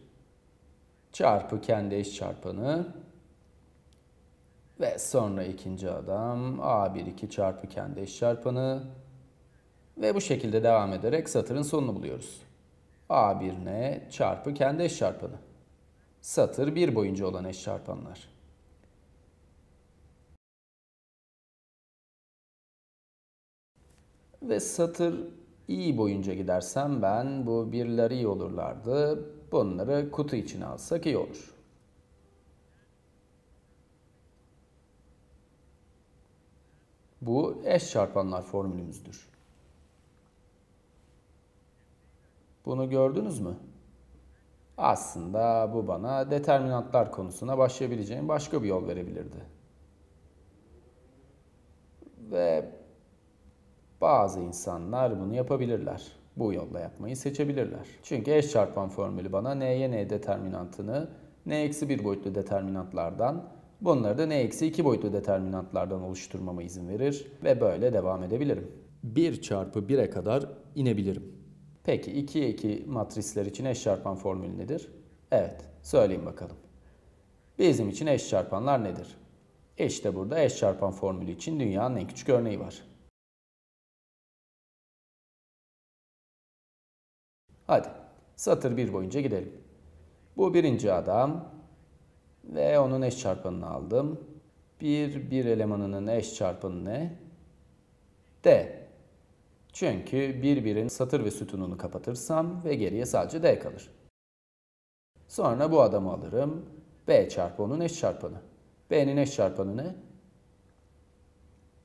çarpı kendi eş çarpanı ve sonra ikinci adam A12 çarpı kendi eş çarpanı ve bu şekilde devam ederek satırın sonunu buluyoruz. A1 ne çarpı kendi
eş çarpanı. Satır 1 boyunca olan eş çarpanlar. ve satır iyi boyunca gidersem ben bu birler iyi olurlardı.
Bunları kutu için alsak iyi olur. Bu eş çarpanlar formülümüzdür. Bunu gördünüz mü? Aslında bu bana determinantlar konusuna başlayabileceğim başka bir yol verebilirdi. Ve bazı insanlar bunu yapabilirler. Bu yolla yapmayı seçebilirler. Çünkü eş çarpan formülü bana n'ye n determinantını n-1 boyutlu determinantlardan bunları da n-2 boyutlu determinantlardan oluşturmama izin verir ve böyle devam edebilirim. 1 çarpı 1'e kadar inebilirim. Peki 2'ye 2 matrisler için eş çarpan formülü nedir? Evet, söyleyin bakalım. Bizim için eş çarpanlar nedir?
İşte burada eş çarpan formülü için dünyanın en küçük örneği var. Hadi satır bir boyunca gidelim. Bu birinci adam ve onun eş çarpanını aldım.
Bir bir elemanının eş çarpanı ne? D. Çünkü birbirin satır ve sütununu kapatırsam ve geriye sadece D kalır. Sonra bu adamı alırım. B çarpı onun eş çarpanı. B'nin eş çarpanı ne?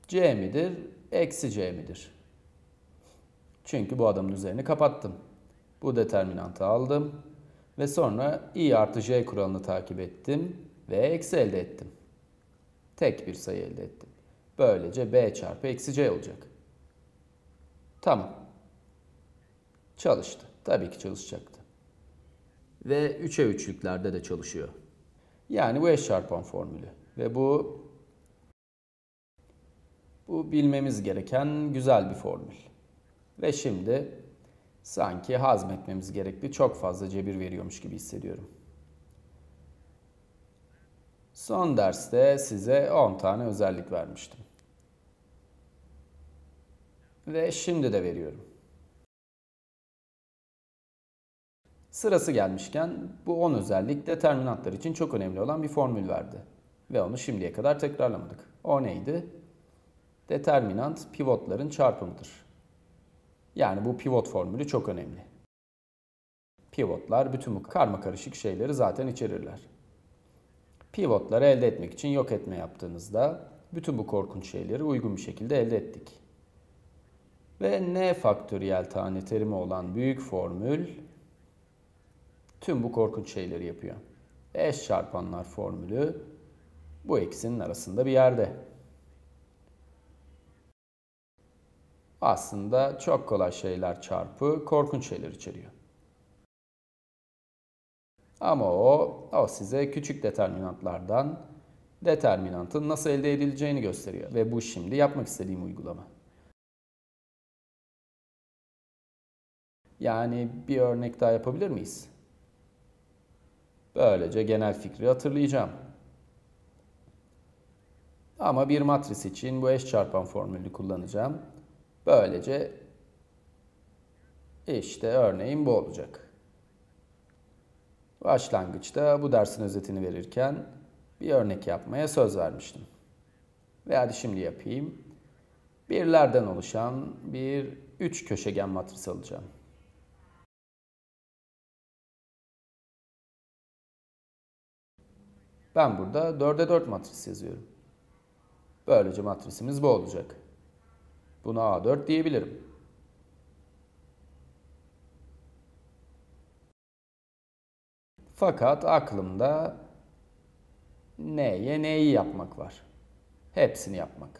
C midir? Eksi C midir? Çünkü bu adamın üzerini kapattım. Bu determinantı aldım ve sonra i artı j kuralını takip ettim ve eksi elde ettim. Tek bir sayı elde ettim. Böylece b çarpı eksi c olacak. Tamam. Çalıştı. Tabii ki çalışacaktı. Ve 3'e üçlüklerde de çalışıyor. Yani bu eş çarpan formülü. Ve bu bu bilmemiz gereken güzel bir formül. Ve şimdi sanki hazmetmemiz gerekli çok fazla cebir veriyormuş gibi hissediyorum. Son derste size
10 tane özellik vermiştim. Ve şimdi de veriyorum. Sırası gelmişken
bu 10 özellik determinantlar için çok önemli olan bir formül verdi. Ve onu şimdiye kadar tekrarlamadık. O neydi? Determinant pivotların çarpımıdır. Yani bu pivot formülü çok önemli. Pivotlar bütün bu karma karışık şeyleri zaten içerirler. Pivotları elde etmek için yok etme yaptığınızda bütün bu korkunç şeyleri uygun bir şekilde elde ettik. Ve n faktöriyel tane terimi olan büyük formül tüm bu korkunç şeyleri yapıyor. Eş çarpanlar formülü bu ikisinin arasında bir yerde. aslında çok kolay şeyler çarpı korkunç şeyler içeriyor. Ama o, o size küçük determinantlardan determinantın nasıl
elde edileceğini gösteriyor. Ve bu şimdi yapmak istediğim uygulama. Yani bir örnek daha yapabilir miyiz?
Böylece genel fikri hatırlayacağım. Ama bir matris için bu eş çarpan formülü kullanacağım. Böylece işte örneğin bu olacak. Başlangıçta bu dersin özetini verirken bir örnek yapmaya söz vermiştim. Ve hadi şimdi yapayım. Birlerden oluşan bir
üç köşegen matris alacağım. Ben burada 4'e 4 matris yazıyorum.
Böylece matrisimiz bu olacak. Buna A4 diyebilirim. Fakat aklımda neye neyi yapmak var. Hepsini yapmak.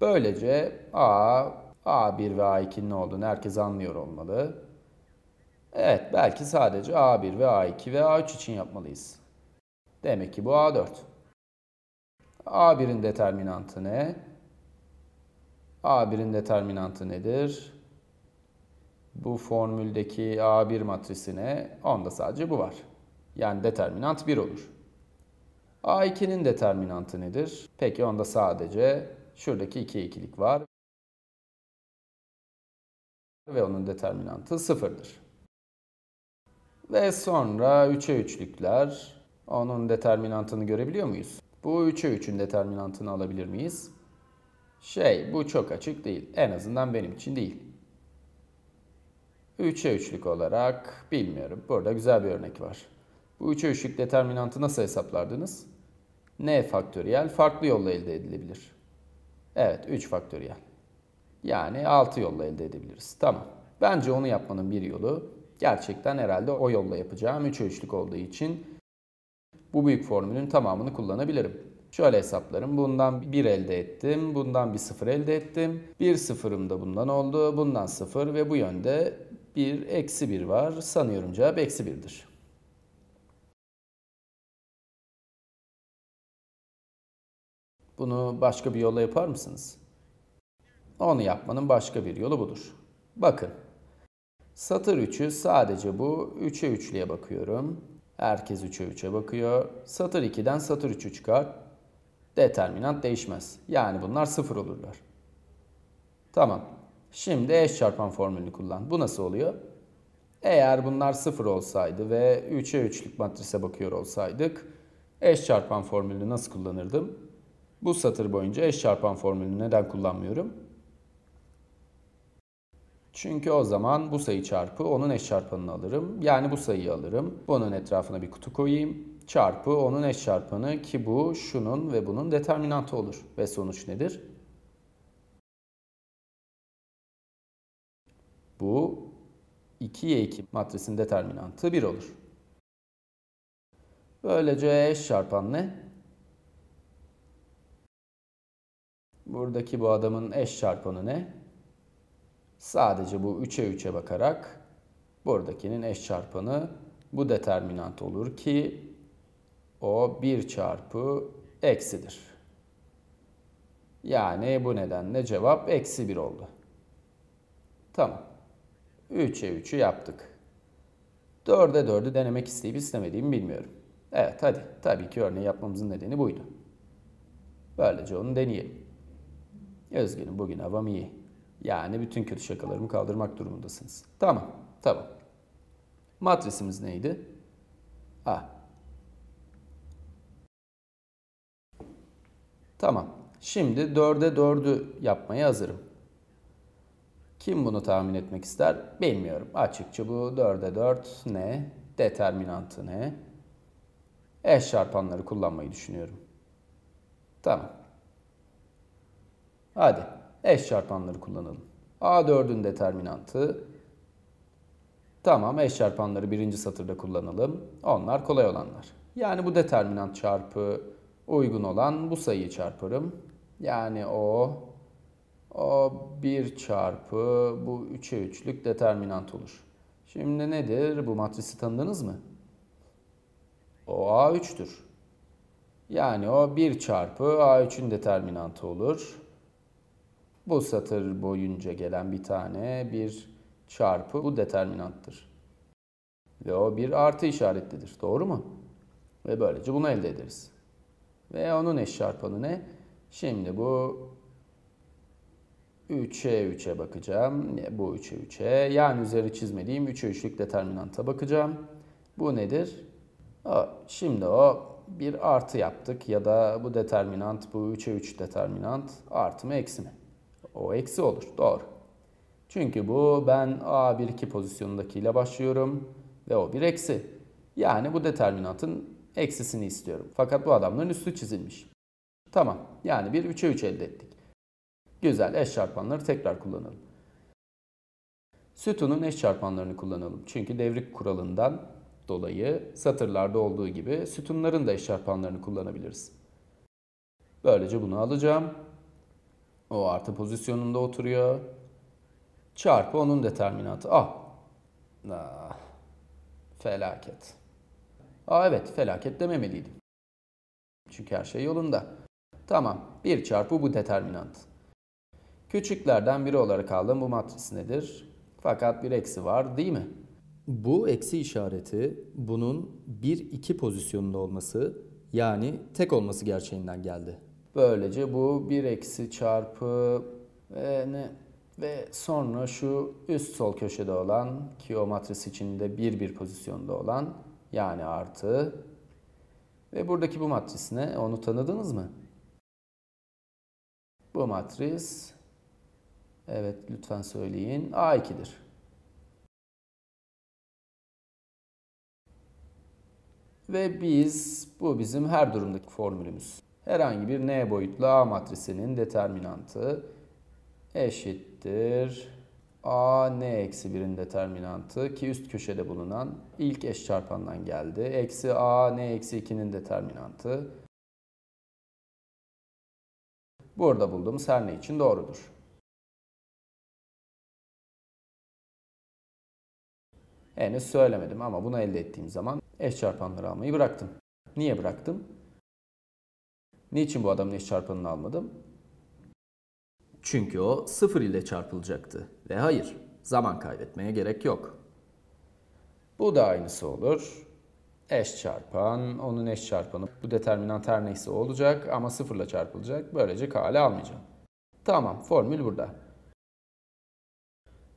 Böylece A, A1 ve A2'nin olduğunu herkes anlıyor olmalı. Evet belki sadece A1 ve A2 ve A3 için yapmalıyız. Demek ki bu A4. A1'in determinantı ne? A1'in determinantı nedir? Bu formüldeki A1 matrisine onda sadece bu var. Yani determinant 1 olur. A2'nin determinantı
nedir? Peki onda sadece şuradaki 2 iki ikilik var. Ve onun determinantı sıfırdır.
Ve
sonra 3'e 3'lükler. Onun determinantını görebiliyor muyuz? Bu 3'e 3'ün determinantını alabilir miyiz? Şey bu çok açık değil. En azından benim için değil. 3'e 3'lük olarak bilmiyorum. Burada güzel bir örnek var. Bu 3'e 3'lük determinantı nasıl hesaplardınız? n faktöriyel farklı yolla elde edilebilir. Evet 3 faktöriyel. Yani 6 yolla elde edebiliriz. Tamam. Bence onu yapmanın bir yolu gerçekten herhalde o yolla yapacağım 3'e 3'lük olduğu için bu büyük formülün tamamını kullanabilirim. Şöyle hesaplarım. Bundan 1 elde ettim. Bundan bir 0 elde ettim. 1 sıfırım da bundan
oldu. Bundan 0 ve bu yönde bir eksi 1 var. Sanıyorum cevap eksi 1'dir. Bunu başka bir yolla yapar mısınız? Onu yapmanın başka
bir yolu budur. Bakın. Satır 3'ü sadece bu 3'e 3'lüye bakıyorum. Herkes 3'e 3'e bakıyor. Satır 2'den satır 3'ü çıkar. Determinant değişmez. Yani bunlar sıfır olurlar. Tamam. Şimdi eş çarpan formülünü kullan. Bu nasıl oluyor? Eğer bunlar sıfır olsaydı ve 3'e 3'lük matrise bakıyor olsaydık eş çarpan formülünü nasıl kullanırdım? Bu satır boyunca eş çarpan formülünü neden kullanmıyorum? Çünkü o zaman bu sayı çarpı onun eş çarpanını alırım. Yani bu sayıyı alırım. Bunun etrafına bir kutu koyayım çarpı onun eş çarpanı ki bu şunun ve bunun determinantı olur. Ve sonuç nedir? Bu 2y2 matrisin determinantı 1 olur. Böylece eş çarpan ne? Buradaki bu adamın eş çarpanı ne? Sadece bu 3'e 3'e bakarak buradakinin eş çarpanı bu determinant olur ki o 1 çarpı eksidir. Yani bu nedenle cevap eksi 1 oldu. Tamam. 3'e 3'ü yaptık. 4'e 4'ü denemek isteyip istemediğimi bilmiyorum. Evet hadi. Tabii ki örneği yapmamızın nedeni buydu. Böylece onu deneyelim. Özgün'ün bugün havam iyi. Yani bütün kötü şakalarımı kaldırmak durumundasınız. Tamam, tamam. Matrisimiz neydi? Ah, Tamam. Şimdi 4'e 4'ü yapmaya hazırım. Kim bunu tahmin etmek ister? Bilmiyorum. Açıkça bu 4'e 4 ne? Determinantı ne? Eş çarpanları kullanmayı düşünüyorum. Tamam. Hadi eş çarpanları kullanalım. A4'ün determinantı. Tamam eş çarpanları birinci satırda kullanalım. Onlar kolay olanlar. Yani bu determinant çarpı uygun olan bu sayıyı çarparım. Yani o o 1 çarpı bu 3'e 3'lük determinant olur. Şimdi nedir? Bu matrisi tanıdınız mı? O A3'tür. Yani o 1 çarpı A3'ün determinantı olur. Bu satır boyunca gelen bir tane 1 çarpı bu determinanttır. Ve o bir artı işaretlidir. Doğru mu? Ve böylece bunu elde ederiz. Ve onun eş çarpanı ne? Şimdi bu 3'e 3'e bakacağım. Bu 3'e 3'e. Yani üzeri çizmediğim 3'e 3'lük determinanta bakacağım. Bu nedir? O, şimdi o bir artı yaptık ya da bu determinant bu 3'e 3 determinant artı mı eksi mi? O eksi olur. Doğru. Çünkü bu ben A1-2 pozisyonundakiyle başlıyorum ve o bir eksi. Yani bu determinantın Eksisini istiyorum. Fakat bu adamların üstü çizilmiş. Tamam. Yani bir 3'e 3 elde ettik. Güzel. Eş çarpanları tekrar kullanalım. Sütunun eş çarpanlarını kullanalım. Çünkü devrik kuralından dolayı satırlarda olduğu gibi sütunların da eş çarpanlarını kullanabiliriz. Böylece bunu alacağım. O artı pozisyonunda oturuyor. Çarpı onun determinatı. Ah. ah. Felaket. Aa evet felaket dememeliydim. Çünkü her şey yolunda. Tamam 1 çarpı bu determinant. Küçüklerden biri olarak aldığım bu matris nedir? Fakat bir eksi var değil mi? Bu eksi işareti bunun 1-2 pozisyonunda olması yani tek olması gerçeğinden geldi. Böylece bu 1 eksi çarpı ve ne ve sonra şu üst sol köşede olan ki o matris içinde 1-1 pozisyonda olan yani artı ve buradaki bu matris ne? Onu tanıdınız mı?
Bu matris evet lütfen söyleyin A2'dir.
Ve biz bu bizim her durumdaki formülümüz. Herhangi
bir n boyutlu A matrisinin determinantı eşittir a n eksi 1'in determinantı ki üst köşede bulunan ilk eş
çarpandan geldi. Eksi a n eksi 2'nin determinantı.
Burada bulduğumuz her ne için doğrudur. Henüz söylemedim ama bunu elde ettiğim
zaman eş çarpanları almayı bıraktım. Niye bıraktım? Niçin
bu adamın eş çarpanını almadım? Çünkü o sıfır ile çarpılacaktı. Ve hayır, zaman kaybetmeye gerek yok. Bu da aynısı olur. Eş çarpan, onun eş çarpanı. Bu determinant her neyse olacak ama sıfırla çarpılacak. Böylece hale almayacağım. Tamam, formül burada.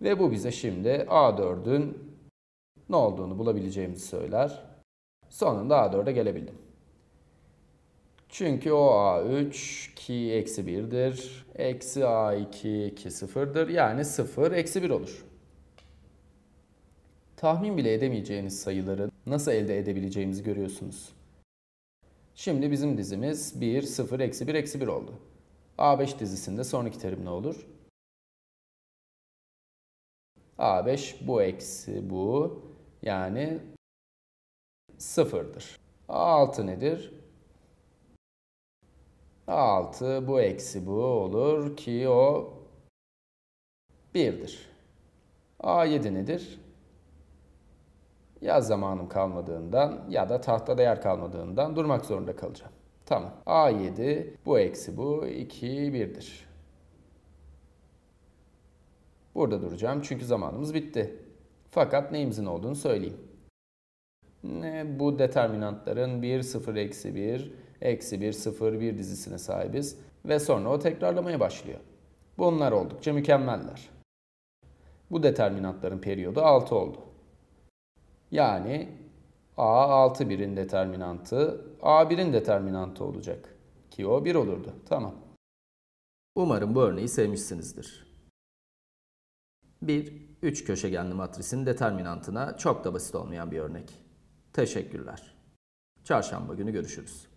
Ve bu bize şimdi A4'ün ne olduğunu bulabileceğimizi söyler. Sonunda A4'e gelebildim. Çünkü o A3 ki eksi 1'dir. Eksi A2 ki sıfırdır, Yani 0 eksi 1 olur. Tahmin bile edemeyeceğiniz sayıları nasıl elde edebileceğimizi görüyorsunuz. Şimdi bizim dizimiz 1, 0,
eksi 1, eksi 1 oldu. A5 dizisinde sonraki terim ne olur? A5 bu eksi bu yani 0'dır. A6 nedir?
6 bu eksi bu olur ki o 1'dir. A7 nedir? Yaz zamanım kalmadığından ya da tahtada yer kalmadığından durmak zorunda kalacağım. Tamam. A7 bu eksi bu 2 1'dir. Burada duracağım çünkü zamanımız bitti. Fakat neyimizin olduğunu söyleyeyim. Ne, bu determinantların 1, 0, eksi 1, eksi 1, 0, 1 dizisine sahibiz ve sonra o tekrarlamaya başlıyor. Bunlar oldukça mükemmeller. Bu determinantların periyodu 6 oldu. Yani A6 birin determinantı A1'in determinantı olacak. Ki o 1 olurdu. Tamam. Umarım bu örneği sevmişsinizdir. 1. Üç köşegenli matrisin determinantına çok da basit olmayan bir örnek.
Teşekkürler. Çarşamba günü görüşürüz.